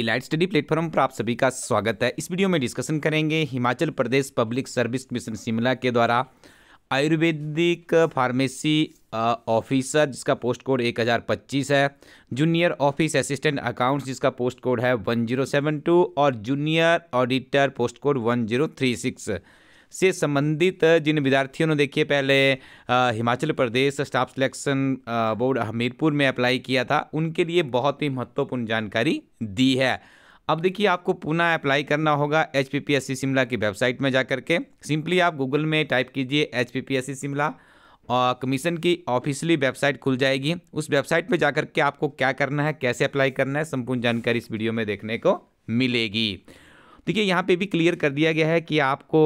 elite study platform पर आप सभी का स्वागत है इस वीडियो में डिस्कशन करेंगे Himachal Pradesh public service mission Shimla के द्वारा आयुर्वेदिक फार्मेसी ऑफिसर जिसका पोस्ट कोड 1025 है जूनियर ऑफिस असिस्टेंट अकाउंट्स जिसका पोस्ट कोड है 1072 और जूनियर ऑडिटर पोस्ट कोड 1036 से संबंधित जिन विद्यार्थियों ने देखिए पहले Himachal Pradesh staff selection board Hamirpur में अप्लाई किया था उनके लिए बहुत ही महत्वपूर्ण जानकारी दी है अब देखिए आपको पुनः अप्लाई करना होगा एच पी शिमला की वेबसाइट में जा के सिंपली आप गूगल में टाइप कीजिए एच पी शिमला और कमीशन की ऑफिशियली वेबसाइट खुल जाएगी उस वेबसाइट पे जाकर के आपको क्या करना है कैसे अप्लाई करना है संपूर्ण जानकारी इस वीडियो में देखने को मिलेगी देखिए यहाँ पे भी क्लियर कर दिया गया है कि आपको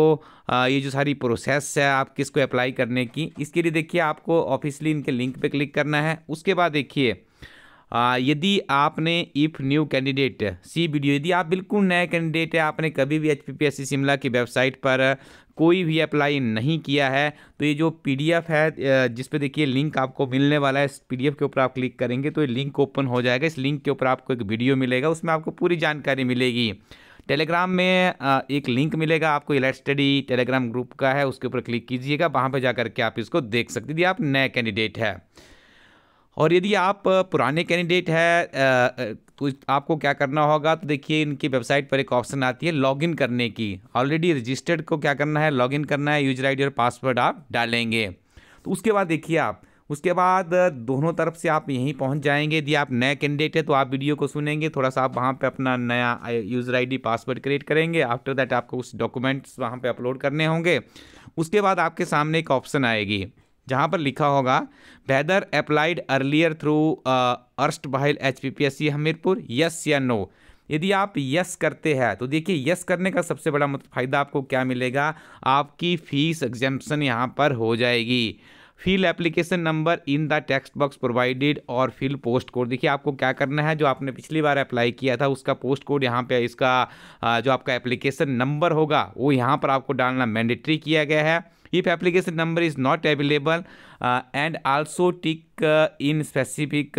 ये जो सारी प्रोसेस है आप किसको अप्लाई करने की इसके लिए देखिए आपको ऑफिसली इनके लिंक पे क्लिक करना है उसके बाद देखिए यदि आपने if new candidate see video यदि आप बिल्कुल नए कैंडिडेट हैं आपने कभी भी एच शिमला की वेबसाइट पर कोई भी अप्लाई नहीं किया है तो ये जो पीडीएफ है जिस पे देखिए लिंक आपको मिलने वाला है इस पीडीएफ के ऊपर आप क्लिक करेंगे तो ये लिंक ओपन हो जाएगा इस लिंक के ऊपर आपको एक वीडियो मिलेगा उसमें आपको पूरी जानकारी मिलेगी टेलीग्राम में एक लिंक मिलेगा आपको इलेट स्टडी टेलीग्राम ग्रुप का है उसके ऊपर क्लिक कीजिएगा वहाँ पर जा के आप इसको देख सकते यदि आप नए कैंडिडेट है और यदि आप पुराने कैंडिडेट है तो आपको क्या करना होगा तो देखिए इनकी वेबसाइट पर एक ऑप्शन आती है लॉगिन करने की ऑलरेडी रजिस्टर्ड को क्या करना है लॉगिन करना है यूजर आईडी और पासवर्ड आप डालेंगे तो उसके बाद देखिए आप उसके बाद दोनों तरफ से आप यहीं पहुंच जाएंगे यदि आप नए कैंडिडेट हैं तो आप वीडियो को सुनेंगे थोड़ा सा आप वहाँ पे अपना नया यूज़र आईडी पासवर्ड क्रिएट करेंगे आफ्टर दैट आपको कुछ डॉक्यूमेंट्स वहाँ पे अपलोड करने होंगे उसके बाद आपके सामने एक ऑप्शन आएगी जहाँ पर लिखा होगा whether applied earlier through erstwhile H P P S C Hamirpur yes या नो यदि आप यस करते हैं तो देखिए यस करने का सबसे बड़ा मतलब फ़ायदा आपको क्या मिलेगा आपकी फ़ीस एग्जाम्पन यहाँ पर हो जाएगी fill application number in the text box provided और फिल पोस्ट कोड देखिए आपको क्या करना है जो आपने पिछली बार अप्लाई किया था उसका पोस्ट कोड यहाँ पे इसका जो आपका एप्लीकेशन नंबर होगा वो यहाँ पर आपको डालना मैंडेटरी किया गया है if application number is not available and also tick in specific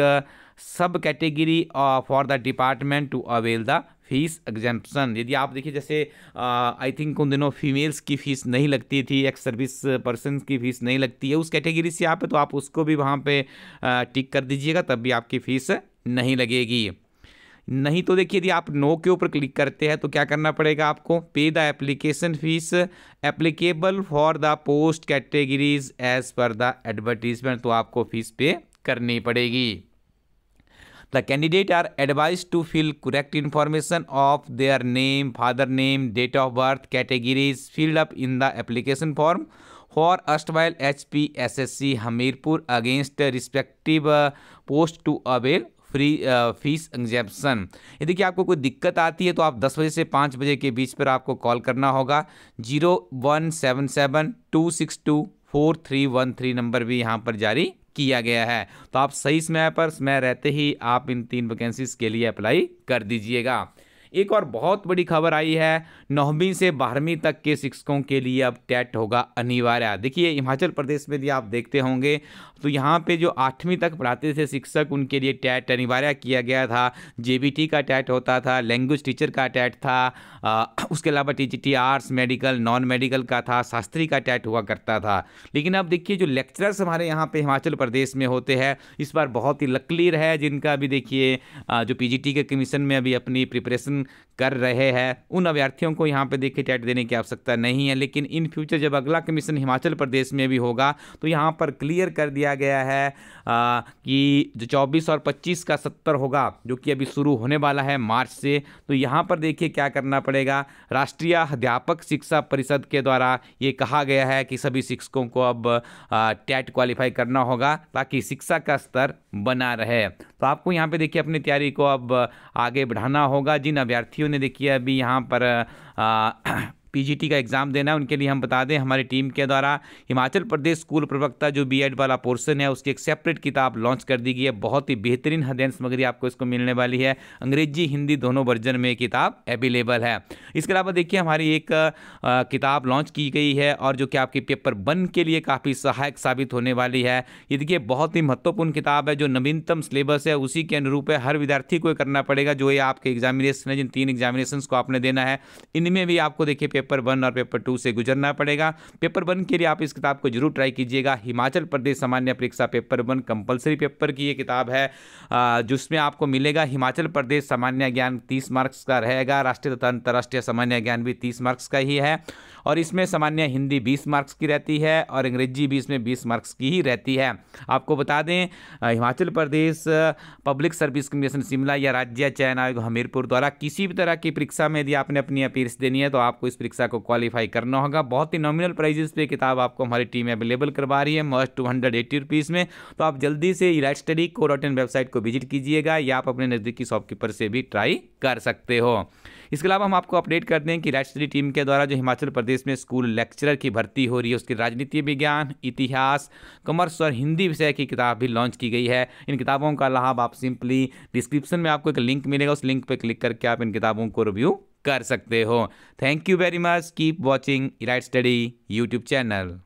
sub category for the department to avail the fee exemption यदि आप देखिए जैसे आई थिंक उन दिनों फीमेल्स की फ़ीस नहीं लगती थी एक्स सर्विस पर्सन की फ़ीस नहीं लगती है उस कैटेगरी से आप तो आप उसको भी वहाँ पे टिक कर दीजिएगा तब भी आपकी फ़ीस नहीं लगेगी नहीं तो देखिए यदि आप नो के ऊपर क्लिक करते हैं तो क्या करना पड़ेगा आपको pay the application fee applicable for the post categories as per the advertisement तो आपको फीस पे करनी पड़ेगी the candidate are advised to fill correct information of their name father name date of birth categories filled up in the application form for erstwhile H P S S C Hamirpur against respective post to avail free fee exemption यदि कि आपको कोई दिक्कत आती है तो आप दस बजे से पाँच बजे के बीच पर आपको कॉल करना होगा zero one seven seven two six two four three one three number भी यहाँ पर जारी किया गया है तो आप सही समय पर समय रहते ही आप इन तीन वैकेंसीज के लिए अप्लाई कर दीजिएगा एक और बहुत बड़ी खबर आई है नौवीं से बारहवीं तक के शिक्षकों के लिए अब टेट होगा अनिवार्य देखिए हिमाचल प्रदेश में भी आप देखते होंगे तो यहाँ पे जो आठवीं तक पढ़ाते थे शिक्षक उनके लिए टैट अनिवार्य किया गया था जे का टैट होता था लैंग्वेज टीचर का टैट था आ, उसके अलावा T T arts medical non medical का था शास्त्री का टैट हुआ करता था लेकिन अब देखिए जो लेक्चरर्स हमारे यहाँ पे हिमाचल प्रदेश में होते हैं इस बार बहुत ही लकलीर है जिनका अभी देखिए जो पी के कमीशन में अभी अपनी प्रिपरेशन ज्वाइन कर रहे हैं उन अभ्यर्थियों को यहाँ पे देखिए टैट देने की आवश्यकता नहीं है लेकिन इन फ्यूचर जब अगला कमीशन हिमाचल प्रदेश में भी होगा तो यहाँ पर क्लियर कर दिया गया है आ, कि जो 24 और 25 का सत्तर होगा जो कि अभी शुरू होने वाला है मार्च से तो यहाँ पर देखिए क्या करना पड़ेगा राष्ट्रीय अध्यापक शिक्षा परिषद के द्वारा ये कहा गया है कि सभी शिक्षकों को अब टैट क्वालिफाई करना होगा ताकि शिक्षा का स्तर बना रहे तो आपको यहाँ पे देखिए अपनी तैयारी को अब आगे बढ़ाना होगा जिन अभ्यर्थियों ने देखिए अभी यहाँ पर पीजीटी का एग्ज़ाम देना है उनके लिए हम बता दें हमारी टीम के द्वारा हिमाचल प्रदेश स्कूल प्रवक्ता जो बी वाला पोर्शन है उसकी एक सेपरेट किताब लॉन्च कर दी गई है बहुत ही बेहतरीन अध्ययन सामग्री आपको इसको मिलने वाली है अंग्रेजी हिंदी दोनों वर्जन में किताब अवेलेबल है इसके अलावा देखिए हमारी एक किताब लॉन्च की गई है और जो कि आपके पेपर वन के लिए काफ़ी सहायक साबित होने वाली है ये देखिए बहुत ही महत्वपूर्ण किताब है जो नवीनतम सिलेबस है उसी के अनुरूप है हर विद्यार्थी को करना पड़ेगा जो ये आपके एग्जामिनेशन है जिन तीन एग्जामिनेशन को आपने देना है इनमें भी आपको देखिए पेपर पेपर वन और पेपर टू से गुजरना पड़ेगा पेपर वन के लिए आप इस किताब को जरूर ट्राई कीजिएगा हिमाचल प्रदेश सामान्य परीक्षा पेपर वन कंपलसरी पेपर की ये किताब है जिसमें आपको मिलेगा हिमाचल प्रदेश सामान्य ज्ञान तीस मार्क्स का रहेगा राष्ट्रीय तथा अंतर्राष्ट्रीय सामान्य ज्ञान भी तीस मार्क्स का ही है और इसमें सामान्य हिंदी बीस मार्क्स की रहती है और अंग्रेजी भी इसमें बीस मार्क्स की ही रहती है आपको बता दें Himachal Pradesh public service commission Shimla या राज्य चयन आयोग हमीरपुर द्वारा किसी भी तरह की परीक्षा में यदि आपने अपनी अपील देनी है तो आपको इस परीक्षा को क्वालिफाई करना होगा बहुत ही नॉमिनल प्राइजेस पे किताब आपको हमारी टीम अवेलेबल करवा रही है must two hundred eighty rupees में तो आप जल्दी से राइट स्टडी को डॉट इन वेबसाइट को विजिट कीजिएगा या आप अपने नज़दीकी शॉपकीपर से भी ट्राई कर सकते हो इसके अलावा हम आपको अपडेट कर दें कि राइट स्टडी टीम के द्वारा जो हिमाचल प्रदेश में स्कूल लेक्चरर की भर्ती हो रही है उसकी राजनीति विज्ञान इतिहास कॉमर्स और हिंदी विषय की किताब भी लॉन्च की गई है इन किताबों का लाभ आप सिंपली डिस्क्रिप्शन में आपको एक लिंक मिलेगा उस लिंक पर क्लिक करके आप इन किताबों को रिव्यू कर सकते हो thank you very much keep watching right study YouTube channel